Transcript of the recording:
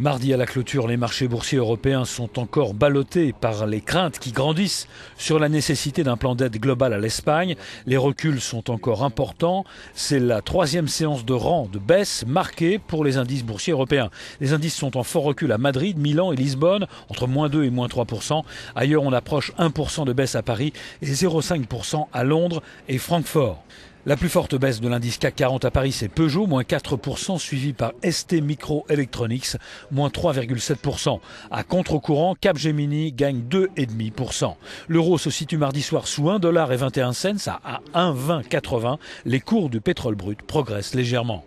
Mardi à la clôture, les marchés boursiers européens sont encore ballottés par les craintes qui grandissent sur la nécessité d'un plan d'aide global à l'Espagne. Les reculs sont encore importants. C'est la troisième séance de rang de baisse marquée pour les indices boursiers européens. Les indices sont en fort recul à Madrid, Milan et Lisbonne, entre moins 2 et moins 3%. Ailleurs, on approche 1% de baisse à Paris et 0,5% à Londres et Francfort. La plus forte baisse de l'indice CAC 40 à Paris, c'est Peugeot, moins 4%, suivi par ST Electronics, moins 3,7%. À contre-courant, Capgemini gagne 2,5%. L'euro se situe mardi soir sous 1,21$ à 1,2080. Les cours du pétrole brut progressent légèrement.